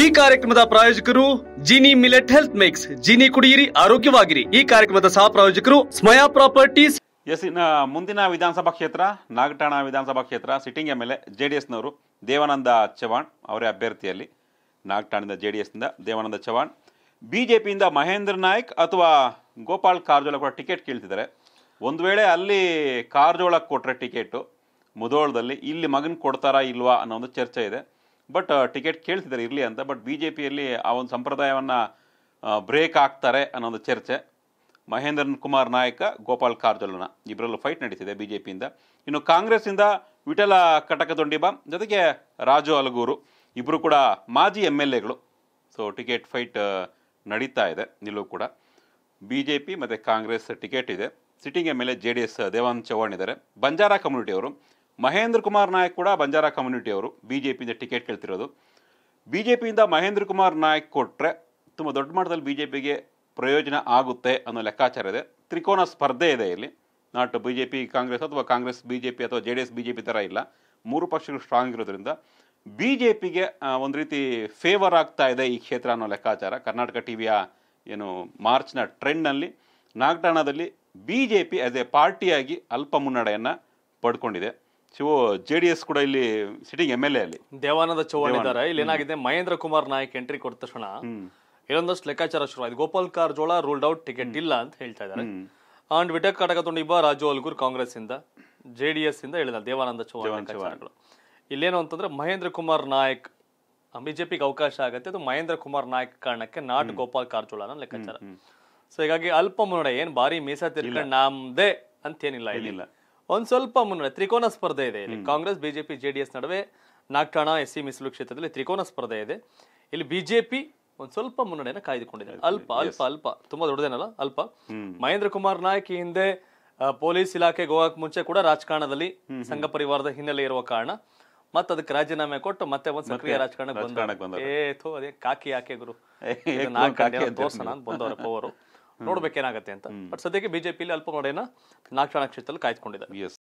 ಈ ಕಾರ್ಯಕ್ರಮದ ಪ್ರಾಯೋಜಕರು Jini millet health mix Jini ಕುಡಿಯಿರಿ ಆರೋಗ್ಯವಾಗಿರಿ ಈ ಕಾರ್ಯಕ್ರಮದ ಸಹ ಪ್ರಾಯೋಜಕರು ಸ್ಮಯಾ ಪ್ರಾಪರ್ಟೀಸ್ ಎಸ್ ಮುಂದಿನ ವಿಧಾನಸಭಾ ಕ್ಷೇತ್ರ ನಾಗಠಾಣ ವಿಧಾನಸಭಾ ಕ್ಷೇತ್ರ sitting M L A J D ಎಸ್ನವರು ದೇವಾನಂದ ಚವಾಣ್ ಅವರೇ ಅಭ್ಯರ್ಥಿಯಲ್ಲಿ ನಾಗಠಾಣದ ಜೆ ಡಿ ಎಸ್ನಿಂದ ದೇವಾನಂದ ಚವಾಣ್ ಬಿ ಜೆ ಪಿಯಿಂದ ಮಹೇಂದ್ರ ನಾಯ್ಕ್ ಅಥವಾ ಗೋಪಾಲ್ ಕಾರಜೋಳ ಕೂಡ ಟಿಕೆಟ್ ಕೇಳ್ತಿದ್ದಾರೆ ಒಂದು ವೇಳೆ ಅಲ್ಲಿ ಕಾರಜೋಳಕ್ಕೆ ಕೊಟ್ಟರೆ ಟಿಕೆಟು ಮುದೋಳದಲ್ಲಿ ಇಲ್ಲಿ ಮಗನ ಕೊಡ್ತಾರಾ ಇಲ್ವಾ ಅನ್ನೋ ಒಂದು ಚರ್ಚೆ ಇದೆ ಬಟ್ ಟಿಕೆಟ್ uh, ಕೇಳ್ತಿದ್ದಾರೆ ಇರಲಿ ಅಂತ ಬಟ್ ಬಿ ಜೆ ಪಿಯಲ್ಲಿ ಆ ಒಂದು ಸಂಪ್ರದಾಯವನ್ನು ಬ್ರೇಕ್ ಆಗ್ತಾರೆ ಅನ್ನೋ ಚರ್ಚೆ ಮಹೇಂದ್ರನ್ ಕುಮಾರ್ ನಾಯಕ ಗೋಪಾಲ್ ಕಾರಜೋಳನ ಇಬ್ಬರಲ್ಲೂ ಫೈಟ್ ನಡೀತಿದೆ ಬಿ ಜೆ ಪಿಯಿಂದ ಇನ್ನು ಕಾಂಗ್ರೆಸ್ಸಿಂದ ವಿಠಲ ಕಟಕದೊಂಡಿಬ ಜೊತೆಗೆ ರಾಜು ಅಲಗೂರು ಇಬ್ಬರು ಕೂಡ ಮಾಜಿ ಎಮ್ ಎಲ್ ಎಗಳು ಸೊ ಟಿಕೆಟ್ ಫೈಟ್ ನಡೀತಾ ಇದೆ ನಿಲ್ಲೂ ಕೂಡ ಬಿ ಜೆ ಪಿ ಮತ್ತು ಕಾಂಗ್ರೆಸ್ ಟಿಕೆಟ್ ಇದೆ sitting M L A J D S Devanand Chauhan ಇದ್ದಾರೆ ಬಂಜಾರ ಕಮ್ಯುನಿಟಿಯವರು ಮಹೇಂದ್ರ ಕುಮಾರ್ ನಾಯಕ್ ಕೂಡ ಬಂಜಾರ ಅವರು ಬಿ ಜೆ ಪಿಯಿಂದ ಟಿಕೆಟ್ ಕೇಳ್ತಿರೋದು ಬಿ ಜೆ ಪಿಯಿಂದ ಮಹೇಂದ್ರ ಕುಮಾರ್ ನಾಯಕ್ ಕೊಟ್ಟರೆ ತುಂಬ ದೊಡ್ಡ ಮಟ್ಟದಲ್ಲಿ ಬಿ ಜೆ ಪಿಗೆ ಪ್ರಯೋಜನ ಆಗುತ್ತೆ ಅನ್ನೋ ಲೆಕ್ಕಾಚಾರ ಇದೆ ತ್ರಿಕೋನ ಸ್ಪರ್ಧೆ ಇದೆ ಇಲ್ಲಿ not B J P Congress ಅಥವಾ ಕಾಂಗ್ರೆಸ್ ಬಿ ಜೆ ಪಿ ಅಥವಾ J D S B J P ಥರ ಇಲ್ಲ ಮೂರು ಪಕ್ಷಗಳು ಸ್ಟ್ರಾಂಗ್ ಇರೋದ್ರಿಂದ ಬಿ ಜೆ ಪಿಗೆ ಒಂದು ರೀತಿ ಫೇವರ್ ಆಗ್ತಾ ಇದೆ ಈ ಕ್ಷೇತ್ರ ಅನ್ನೋ ಲೆಕ್ಕಾಚಾರ ಕರ್ನಾಟಕ ಟಿ ವಿಯ ಏನು ಮಾರ್ಚ್ನ ಟ್ರೆಂಡ್ನಲ್ಲಿ ನಾಗಠಾಣದಲ್ಲಿ B J P as A ಪಾರ್ಟಿಯಾಗಿ ಅಲ್ಪ ಮುನ್ನಡೆಯನ್ನು ಪಡ್ಕೊಂಡಿದೆ ಶಿವು ಜೆ ಡಿ ಎಸ್ ಕೂಡ ಇಲ್ಲಿ ಸಿಟಿಂಗ್ ಎಮ್ ಎಲ್ ಎ ಅಲ್ಲಿ ದೇವಾನಂದ ಚೌಹಾಣ್ ಇದ್ದಾರೆ ಇಲ್ಲಿ ಏನಾಗಿದೆ ಮಹೇಂದ್ರ ಕುಮಾರ್ ನಾಯಕ್ ಎಂಟ್ರಿ ಕೊಟ್ಟ ತಕ್ಷಣ ಇಲ್ಲೊಂದಷ್ಟು ಲೆಕ್ಕಾಚಾರ ಶುರುವಾಯಿತು Gopal Karajol ruled out ticket ಇಲ್ಲ ಅಂತ ಹೇಳ್ತಾ ಇದ್ದಾರೆ ಅಂಡ್ ವಿಟಕ್ ಕಟಕ ತುಂಡಿಬ ರಾಜು ಅಲ್ಗೂರ್ ಕಾಂಗ್ರೆಸ್ ಇಂದ ಜೆ ಡಿ ಎಸ್ ಇಂದ ಹೇಳಿದ ದೇವಾನಂದ ಚೌಹಾಣ್ ಇಲ್ಲೇನು ಅಂತಂದ್ರೆ ಮಹೇಂದ್ರ ಕುಮಾರ್ ನಾಯಕ್ ಬಿಜೆಪಿಗೆ ಅವಕಾಶ ಆಗುತ್ತೆ ಅದು ಮಹೇಂದ್ರ ಕುಮಾರ್ ನಾಯಕ್ ಕಾರಣಕ್ಕೆ ನಾಟ್ ಗೋಪಾಲ್ ಕಾರಜೋಳನ ಲೆಕ್ಕಾಚಾರ ಸೊ ಹೀಗಾಗಿ ಅಲ್ಪ ಮುನ್ನಡೆ ಏನ್ ಭಾರಿ ಮೀಸಾ ತಿರ್ಕೊಂಡ್ ನಮ್ದೇ ಅಂತೇನಿಲ್ಲ ಏನಿಲ್ಲ ಒಂದ್ ಸ್ವಲ್ಪ ಮುನ್ನ ತ್ರಿಕೋನ ಸ್ಪರ್ಧೆ ಇದೆ ಇಲ್ಲಿ ಕಾಂಗ್ರೆಸ್ ಬಿಜೆಪಿ ಜೆಡಿಎಸ್ ನಡುವೆ ನಾಗ್ಠಾಣ ಎಸ್ ಸಿ ಮೀಸಲು ಕ್ಷೇತ್ರದಲ್ಲಿ ತ್ರಿಕೋನ ಸ್ಪರ್ಧೆ ಇದೆ ಇಲ್ಲಿ ಬಿಜೆಪಿ ಒಂದ್ ಸ್ವಲ್ಪ ಮುನ್ನಡೆಯನ್ನ ಕಾಯ್ದುಕೊಂಡಿದೆ ಅಲ್ಪ ಅಲ್ಪ ಅಲ್ಪ ತುಂಬಾ ದೊಡ್ಡದೇನಲ್ಲ ಅಲ್ಪ ಮಹೇಂದ್ರ ಕುಮಾರ್ ನಾಯ್ಕ ಹಿಂದೆ ಪೊಲೀಸ್ ಇಲಾಖೆ ಗೋವಾಕ್ ಮುಂಚೆ ಕೂಡ ರಾಜಕಾರಣದಲ್ಲಿ ಸಂಘ ಪರಿವಾರದ ಹಿನ್ನೆಲೆ ಇರುವ ಕಾರಣ ಮತ್ತೆ ಅದಕ್ಕೆ ರಾಜೀನಾಮೆ ಕೊಟ್ಟು ಮತ್ತೆ ಒಂದು ಸಕ್ರಿಯ ರಾಜಕಾರಣಕ್ಕೆ ಬಂದ ಏ ಅದೇ ಕಾಕಿ ಯಾಕೆ ಗುರು ತೋರ್ಸೋಣ ಅಂತ ಬಂದವರಪ್ಪ ಅವರು ನೋಡ್ಬೇಕೇನಾಗತ್ತೆ ಅಂತ ಬಟ್ ಸದ್ಯಕ್ಕೆ ಬಿಜೆಪಿಲಿ ಅಲ್ಪ ನಾಲ್ಕು ನಾಕ್ಷಣ ಕ್ಷೇತ್ರದಲ್ಲಿ ಕಾಯ್ದುಕೊಂಡಿದೆ